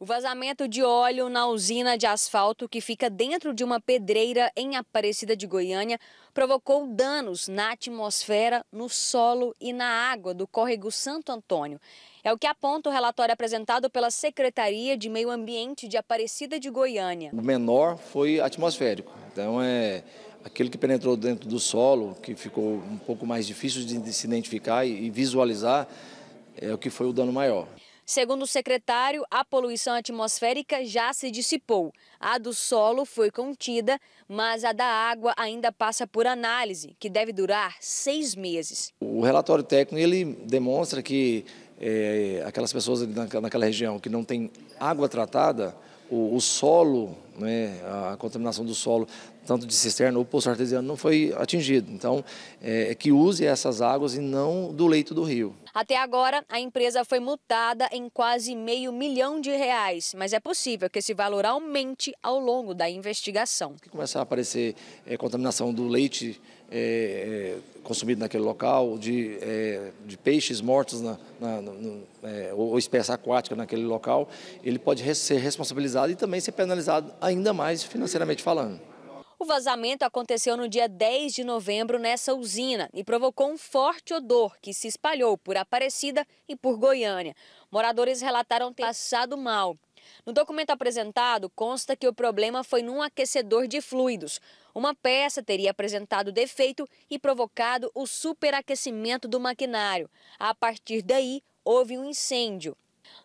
O vazamento de óleo na usina de asfalto que fica dentro de uma pedreira em Aparecida de Goiânia provocou danos na atmosfera, no solo e na água do córrego Santo Antônio. É o que aponta o relatório apresentado pela Secretaria de Meio Ambiente de Aparecida de Goiânia. O menor foi atmosférico, então é aquele que penetrou dentro do solo, que ficou um pouco mais difícil de se identificar e visualizar, é o que foi o dano maior. Segundo o secretário, a poluição atmosférica já se dissipou. A do solo foi contida, mas a da água ainda passa por análise, que deve durar seis meses. O relatório técnico ele demonstra que é, aquelas pessoas naquela região que não tem água tratada, o, o solo, né, a contaminação do solo, tanto de cisterna ou poço artesiano, não foi atingido. Então, é, é que use essas águas e não do leito do rio. Até agora, a empresa foi multada em quase meio milhão de reais, mas é possível que esse valor aumente ao longo da investigação. começar a aparecer é, contaminação do leite é, consumido naquele local, de, é, de peixes mortos na, na, no, é, ou espécie aquática naquele local, ele pode ser responsabilizado e também ser penalizado ainda mais financeiramente falando. O vazamento aconteceu no dia 10 de novembro nessa usina e provocou um forte odor que se espalhou por Aparecida e por Goiânia. Moradores relataram ter passado mal. No documento apresentado, consta que o problema foi num aquecedor de fluidos. Uma peça teria apresentado defeito e provocado o superaquecimento do maquinário. A partir daí, houve um incêndio.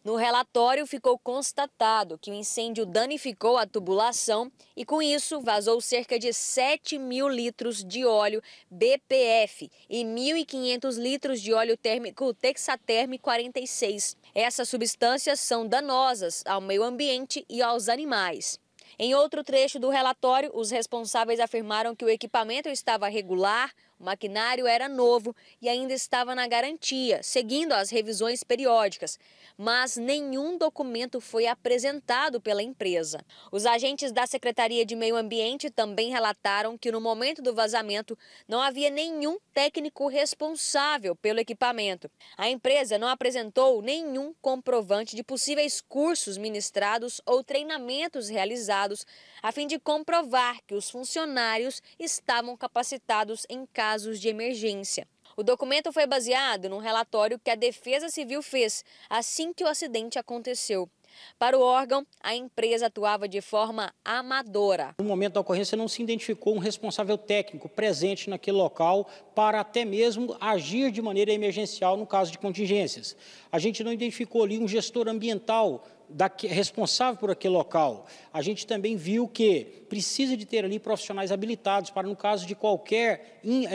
No relatório ficou constatado que o incêndio danificou a tubulação e, com isso, vazou cerca de 7 mil litros de óleo BPF e 1.500 litros de óleo térmico Texaterm 46. Essas substâncias são danosas ao meio ambiente e aos animais. Em outro trecho do relatório, os responsáveis afirmaram que o equipamento estava regular, o maquinário era novo e ainda estava na garantia, seguindo as revisões periódicas, mas nenhum documento foi apresentado pela empresa. Os agentes da Secretaria de Meio Ambiente também relataram que no momento do vazamento não havia nenhum técnico responsável pelo equipamento. A empresa não apresentou nenhum comprovante de possíveis cursos ministrados ou treinamentos realizados a fim de comprovar que os funcionários estavam capacitados em casa casos de emergência. O documento foi baseado num relatório que a Defesa Civil fez assim que o acidente aconteceu. Para o órgão, a empresa atuava de forma amadora. No momento da ocorrência, não se identificou um responsável técnico presente naquele local para até mesmo agir de maneira emergencial no caso de contingências. A gente não identificou ali um gestor ambiental daqui, responsável por aquele local, a gente também viu que precisa de ter ali profissionais habilitados para, no caso de qualquer in, é,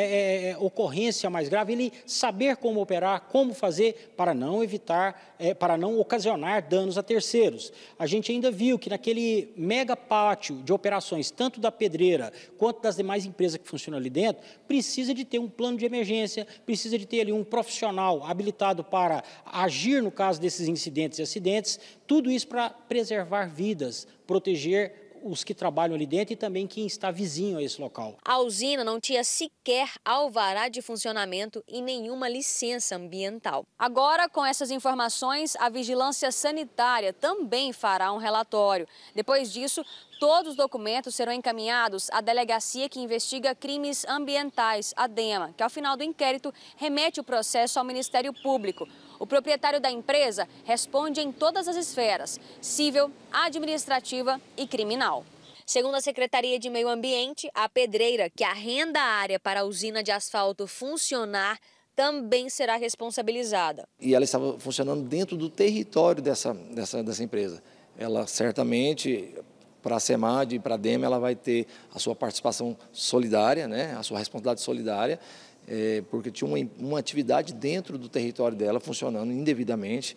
é, é, ocorrência mais grave, ele saber como operar, como fazer para não evitar, é, para não ocasionar danos a terceiros. A gente ainda viu que naquele mega pátio de operações, tanto da pedreira quanto das demais empresas que funcionam ali dentro, precisa de ter um plano de emergência, precisa de ter ali um profissional habilitado para agir no caso desses incidentes e acidentes. Tudo tudo isso para preservar vidas, proteger os que trabalham ali dentro e também quem está vizinho a esse local. A usina não tinha sequer alvará de funcionamento e nenhuma licença ambiental. Agora, com essas informações, a vigilância sanitária também fará um relatório. Depois disso, todos os documentos serão encaminhados à delegacia que investiga crimes ambientais, a DEMA, que ao final do inquérito remete o processo ao Ministério Público. O proprietário da empresa responde em todas as esferas: civil, administrativa e criminal. Segundo a Secretaria de Meio Ambiente, a pedreira que arrenda a área para a usina de asfalto funcionar também será responsabilizada. E ela estava funcionando dentro do território dessa, dessa, dessa empresa. Ela certamente para a SEMAD e para a DEMA, ela vai ter a sua participação solidária, né, a sua responsabilidade solidária, é, porque tinha uma, uma, atividade dentro do território dela funcionando indevidamente.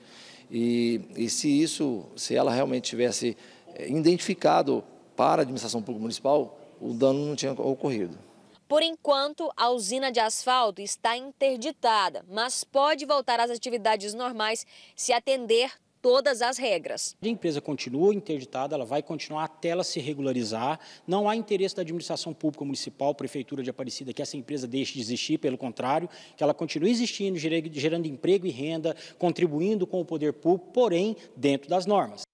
E, e se isso, se ela realmente tivesse é, identificado para a administração pública municipal, o dano não tinha ocorrido. Por enquanto, a usina de asfalto está interditada, mas pode voltar às atividades normais se atender todas as regras. A empresa continua interditada, ela vai continuar até ela se regularizar. Não há interesse da administração pública municipal, prefeitura de Aparecida, que essa empresa deixe de existir, pelo contrário, que ela continue existindo, gerando emprego e renda, contribuindo com o poder público, porém dentro das normas.